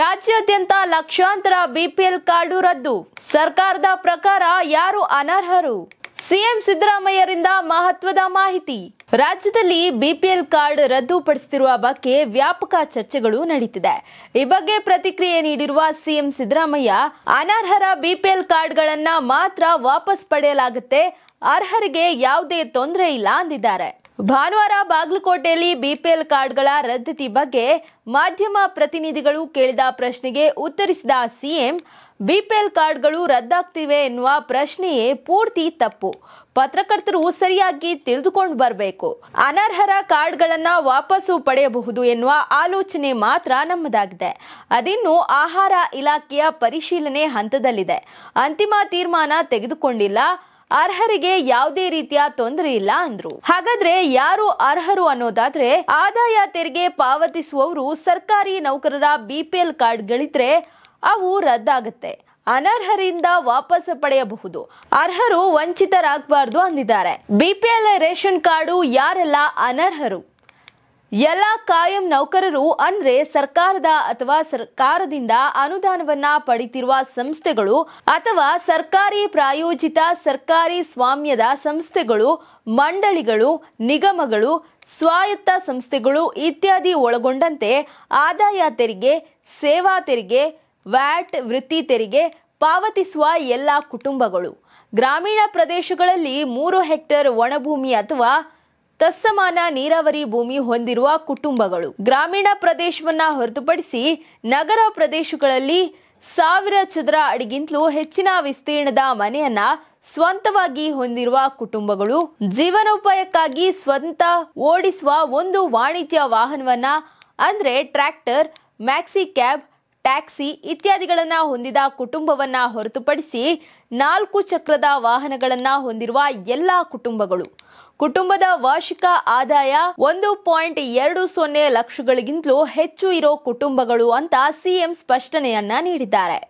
ರಾಜ್ಯಾದ್ಯಂತ ಲಕ್ಷಾಂತರ BPL card ರದ್ದು ಸರ್ಕಾರದ ಪ್ರಕಾರ ಯಾರು ಅನರ್ಹರು ಸಿಎಂ ಸಿದ್ದರಾಮಯ್ಯರಿಂದ ಮಹತ್ವದ ಮಾಹಿತಿ ರಾಜ್ಯದಲ್ಲಿ ಬಿಪಿಎಲ್ ಕಾರ್ಡ್ ರದ್ದುಪಡಿಸುತ್ತಿರುವ ಬಗ್ಗೆ ವ್ಯಾಪಕ ಚರ್ಚೆಗಳು ನಡೀತಿದೆ ಈ ಬಗ್ಗೆ ಪ್ರತಿಕ್ರಿಯೆ ನೀಡಿರುವ ಸಿಎಂ ಸಿದ್ದರಾಮಯ್ಯ ಅನರ್ಹರ ಬಿಪಿಎಲ್ ಕಾರ್ಡ್ಗಳನ್ನ ಮಾತ್ರ ವಾಪಸ್ ಪಡೆಯಲಾಗುತ್ತೆ ಅರ್ಹರಿಗೆ ಯಾವುದೇ ತೊಂದರೆ ಇಲ್ಲ ಅಂದಿದ್ದಾರೆ ಭಾನುವಾರ ಬಾಗಲಕೋಟೆಯಲ್ಲಿ ಬಿಪಿಎಲ್ ಕಾರ್ಡ್ಗಳ ರದ್ದತಿ ಬಗ್ಗೆ ಮಾಧ್ಯಮ ಪ್ರತಿನಿಧಿಗಳು ಕೇಳಿದ ಪ್ರಶ್ನೆಗೆ ಉತ್ತರಿಸಿದ ಸಿಎಂ ಬಿಪಿಎಲ್ ಕಾರ್ಡ್ಗಳು ರದ್ದಾಗ್ತಿವೆ ಎನ್ನುವ ಪ್ರಶ್ನೆಯೇ ಪೂರ್ತಿ ತಪ್ಪು ಪತ್ರಕರ್ತರು ಸರಿಯಾಗಿ ತಿಳಿದುಕೊಂಡು ಬರಬೇಕು ಅನರ್ಹರ ಕಾರ್ಡ್ಗಳನ್ನು ವಾಪಸ್ಸು ಪಡೆಯಬಹುದು ಎನ್ನುವ ಆಲೋಚನೆ ಮಾತ್ರ ನಮ್ಮದಾಗಿದೆ ಅದಿನ್ನು ಆಹಾರ ಇಲಾಖೆಯ ಪರಿಶೀಲನೆ ಹಂತದಲ್ಲಿದೆ ಅಂತಿಮ ತೀರ್ಮಾನ ತೆಗೆದುಕೊಂಡಿಲ್ಲ ಅರ್ಹರಿಗೆ ಯಾವುದೇ ರೀತಿಯ ತೊಂದರೆ ಇಲ್ಲ ಅಂದ್ರು ಹಾಗಾದ್ರೆ ಯಾರು ಅರ್ಹರು ಅನ್ನೋದಾದ್ರೆ ಆದಾಯ ತೆರಿಗೆ ಪಾವತಿಸುವವರು ಸರ್ಕಾರಿ ನೌಕರರ ಬಿಪಿಎಲ್ ಕಾರ್ಡ್ ಗಳಿದ್ರೆ ಅವು ರದ್ದಾಗುತ್ತೆ ಅನರ್ಹರಿಂದ ವಾಪಸ್ ಪಡೆಯಬಹುದು ಅರ್ಹರು ವಂಚಿತರಾಗಬಾರ್ದು ಅಂದಿದ್ದಾರೆ ಬಿಪಿಎಲ್ ರೇಷನ್ ಕಾರ್ಡು ಯಾರೆಲ್ಲ ಅನರ್ಹರು ಎಲ್ಲ ಕಾಯಂ ನೌಕರರು ಅಂದ್ರೆ ಸರ್ಕಾರದ ಅಥವಾ ಸರ್ಕಾರದಿಂದ ಅನುದಾನವನ್ನ ಪಡಿತಿರುವ ಸಂಸ್ಥೆಗಳು ಅಥವಾ ಸರ್ಕಾರಿ ಪ್ರಾಯೋಜಿತ ಸರ್ಕಾರಿ ಸ್ವಾಮ್ಯದ ಸಂಸ್ಥೆಗಳು ಮಂಡಳಿಗಳು ನಿಗಮಗಳು ಸ್ವಾಯತ್ತ ಸಂಸ್ಥೆಗಳು ಇತ್ಯಾದಿ ಒಳಗೊಂಡಂತೆ ಆದಾಯ ತೆರಿಗೆ ಸೇವಾ ತೆರಿಗೆ ವ್ಯಾಟ್ ವೃತ್ತಿ ತೆರಿಗೆ ಪಾವತಿಸುವ ಎಲ್ಲ ಕುಟುಂಬಗಳು ಗ್ರಾಮೀಣ ಪ್ರದೇಶಗಳಲ್ಲಿ ಮೂರು ಹೆಕ್ಟೇರ್ ಒಣಭೂಮಿ ಅಥವಾ ತಸ್ಸಮಾನ ನೀರಾವರಿ ಭೂಮಿ ಹೊಂದಿರುವ ಕುಟುಂಬಗಳು ಗ್ರಾಮೀಣ ಪ್ರದೇಶವನ್ನ ಹೊರತುಪಡಿಸಿ ನಗರ ಪ್ರದೇಶಗಳಲ್ಲಿ ಸಾವಿರ ಚದರ ಅಡಿಗಿಂತಲೂ ಹೆಚ್ಚಿನ ವಿಸ್ತೀರ್ಣದ ಮನೆಯನ್ನ ಸ್ವಂತವಾಗಿ ಹೊಂದಿರುವ ಕುಟುಂಬಗಳು ಜೀವನೋಪಾಯಕ್ಕಾಗಿ ಸ್ವಂತ ಓಡಿಸುವ ಒಂದು ವಾಣಿಜ್ಯ ವಾಹನವನ್ನ ಅಂದ್ರೆ ಟ್ರ್ಯಾಕ್ಟರ್ ಮ್ಯಾಕ್ಸಿ ಕ್ಯಾಬ್ ಟ್ಯಾಕ್ಸಿ ಇತ್ಯಾದಿಗಳನ್ನ ಹೊಂದಿದ ಕುಟುಂಬವನ್ನ ಹೊರತುಪಡಿಸಿ ನಾಲ್ಕು ಚಕ್ರದ ವಾಹನಗಳನ್ನ ಹೊಂದಿರುವ ಎಲ್ಲಾ ಕುಟುಂಬಗಳು ಕುಟುಂಬದ ವಾರ್ಷಿಕ ಆದಾಯ ಒಂದು ಪಾಯಿಂಟ್ ಎರಡು ಸೊನ್ನೆ ಲಕ್ಷಗಳಿಗಿಂತಲೂ ಹೆಚ್ಚು ಇರೋ ಕುಟುಂಬಗಳು ಅಂತ ಸಿಎಂ ಸ್ಪಷ್ಟನೆಯನ್ನ ನೀಡಿದ್ದಾರೆ